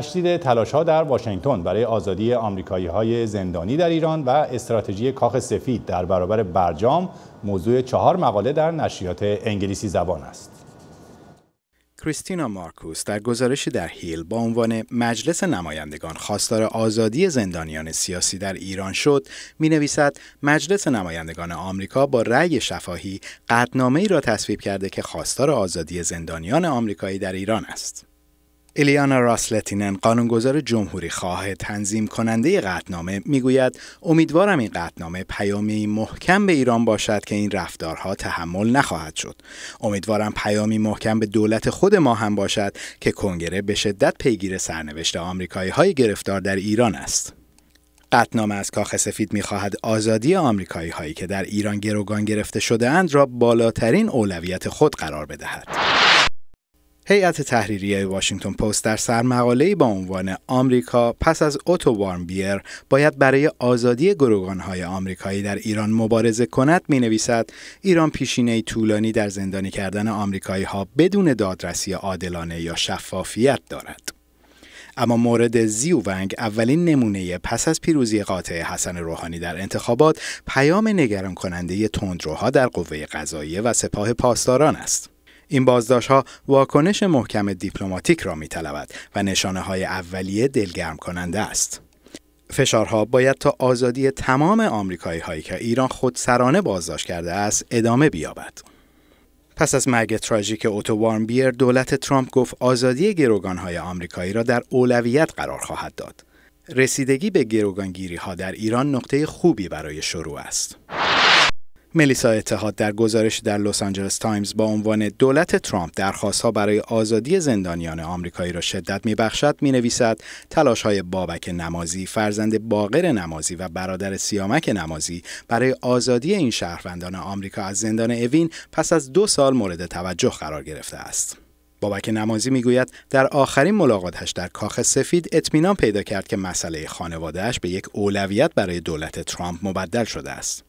تشدید تلاش ها در واشنگتن برای آزادی آمریکایی های زندانی در ایران و استراتژی کاخ سفید در برابر برجام موضوع چهار مقاله در نشریات انگلیسی زبان است. کریستینا مارکوس در گزارشی در هیل با عنوان مجلس نمایندگان خواستار آزادی زندانیان سیاسی در ایران شد می نویسد مجلس نمایندگان آمریکا با رأی شفاهی قدنامه ای را تصویب کرده که خواستار آزادی زندانیان آمریکایی در ایران است. الیانا راسلتینن قانونگذار جمهوری خواه تنظیم کننده قطنامه میگوید امیدوارم این قطنامه پیامی محکم به ایران باشد که این رفتارها تحمل نخواهد شد امیدوارم پیامی محکم به دولت خود ما هم باشد که کنگره به شدت پیگیر سرنوشت آمریکایی های گرفتار در ایران است قطنامه از کاخ سفید میخواهد آزادی آمریکایی هایی که در ایران گروگان گرفته شده اند را بالاترین اولویت خود قرار بدهد. هیئت تحریریه واشنگتن پست در سر مقاله‌ای با عنوان آمریکا پس از اوتو بیر باید برای آزادی گروگان‌های آمریکایی در ایران مبارزه کند مینویسد ایران پیشینه طولانی در زندانی کردن آمریکایی‌ها بدون دادرسی عادلانه یا شفافیت دارد. اما مورد زیو ونگ اولین نمونه پس از پیروزی قاطع حسن روحانی در انتخابات پیام نگران کننده تندروها در قوه قضاییه و سپاه پاسداران است. این بازداشت ها واکنش محکم دیپلماتیک را می طلبد و نشانه های اولیه دلگرم کننده است. فشارها باید تا آزادی تمام آمریکایی هایی که ایران خودسرانه بازداشت کرده است ادامه بیابد. پس از مرگ تراژیک اوتو وارمبیر دولت ترامپ گفت آزادی های آمریکایی را در اولویت قرار خواهد داد. رسیدگی به گروگانگیری ها در ایران نقطه خوبی برای شروع است. ملیسا اتحاد در گزارش در لس آنجلس تایمز با عنوان دولت ترامپ ها برای آزادی زندانیان آمریکایی را شدت میبخشد می نویسد تلاش های بابک نمازی فرزند باقر نمازی و برادر سیامک نمازی برای آزادی این شهروندان آمریکا از زندان اوین پس از دو سال مورد توجه قرار گرفته است. بابک نمازی میگوید در آخرین ملاقاتش در کاخ سفید اطمینان پیدا کرد که مسئله خانوادهش به یک اولویت برای دولت ترامپ مبدل شده است.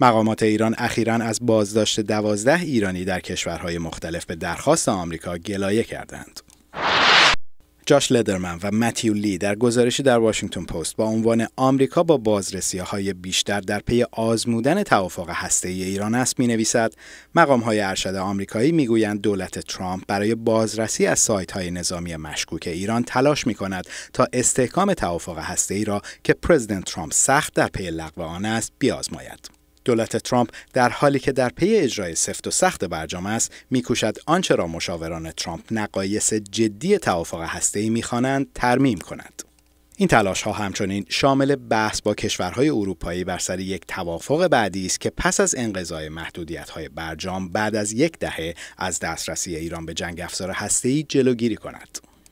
مقامات ایران اخیرا از بازداشت دوازده ایرانی در کشورهای مختلف به درخواست آمریکا گلایه کردند. جاش لدرمن و متیو لی در گزارشی در واشنگتن پست با عنوان آمریکا با بازرسی های بیشتر در پی آزمودن توافق هسته ای ایران است می نویسد مقام های ارشد آمریکایی می گویند دولت ترامپ برای بازرسی از سایت های نظامی مشکوک ایران تلاش می کند تا استحکام توافق هسته ای را که پرزیدنت ترامپ سخت در پی لغو آن است بیازماید دولت ترامپ در حالی که در پی اجرای سفت و سخت برجام است میکوشد آنچه را مشاوران ترامپ نقایص جدی توافق هسته‌ای میخوانند ترمیم کند این تلاش ها همچنین شامل بحث با کشورهای اروپایی بر سر یک توافق بعدی است که پس از انقضای محدودیت های برجام بعد از یک دهه از دسترسی ایران به جنگ افزار هسته‌ای جلوگیری کند.